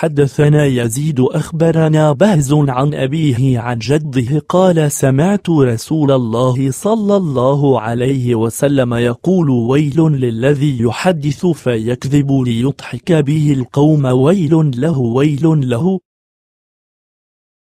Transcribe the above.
حدثنا يزيد أخبرنا بهز عن أبيه عن جده قال سمعت رسول الله صلى الله عليه وسلم يقول ويل للذي يحدث فيكذب ليضحك به القوم ويل له ويل له